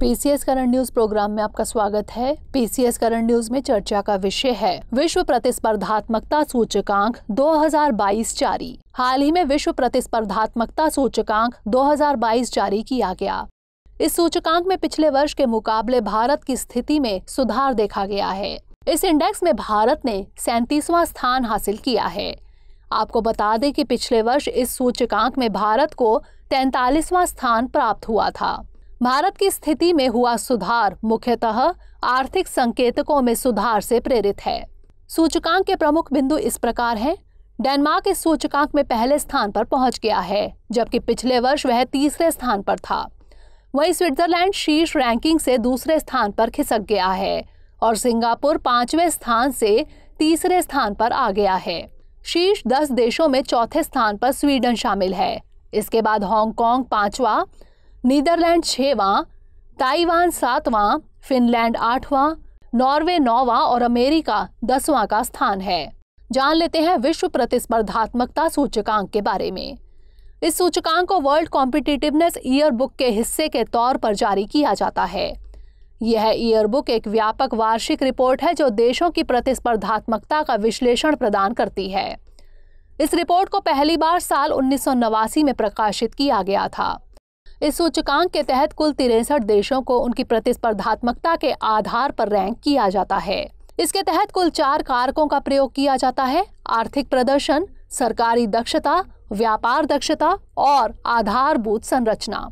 PCS current news programme में आपका स्वागत है पीसीएस करंट न्यूज में चर्चा का विषय है विश्व प्रतिस्पर्धात्मकता सूचकांक 2022 जारी हाल ही में विश्व प्रतिस्पर्धात्मकता सूचकांक 2022 जारी किया गया इस सूचकांक में पिछले वर्ष के मुकाबले भारत की स्थिति में सुधार देखा गया है इस इंडेक्स में भारत ने सैतीसवा स्थान हासिल किया है आपको बता दें कि पिछले वर्ष इस सूचकांक में भारत को तैतालीसवा स्थान प्राप्त हुआ था भारत की स्थिति में हुआ सुधार मुख्यतः आर्थिक संकेतकों में सुधार से प्रेरित है सूचकांक के प्रमुख बिंदु इस प्रकार हैं डेनमार्क इस सूचकांक में पहले स्थान पर पहुंच गया है जबकि पिछले वर्ष वह तीसरे स्थान पर था वही स्विट्जरलैंड शीर्ष रैंकिंग से दूसरे स्थान पर खिसक गया है और सिंगापुर पांचवें स्थान से तीसरे स्थान पर आ गया है शीर्ष दस देशों में चौथे स्थान पर स्वीडन शामिल है इसके बाद हांगकांग पांचवा नीदरलैंड छवा ताइवान सातवां फिनलैंड आठवां नॉर्वे नौवां और अमेरिका दसवां का स्थान है जान लेते हैं विश्व प्रतिस्पर्धात्मकता सूचकांक के बारे में इस सूचकांक को वर्ल्ड कॉम्पिटिटिवनेस ईयर बुक के हिस्से के तौर पर जारी किया जाता है यह ईयर बुक एक व्यापक वार्षिक रिपोर्ट है जो देशों की प्रतिस्पर्धात्मकता का विश्लेषण प्रदान करती है इस रिपोर्ट को पहली बार साल उन्नीस में प्रकाशित किया गया था इस सूचकांक के तहत कुल तिरसठ देशों को उनकी प्रतिस्पर्धात्मकता के आधार पर रैंक किया जाता है इसके तहत कुल चार कारकों का प्रयोग किया जाता है आर्थिक प्रदर्शन सरकारी दक्षता व्यापार दक्षता और आधारभूत संरचना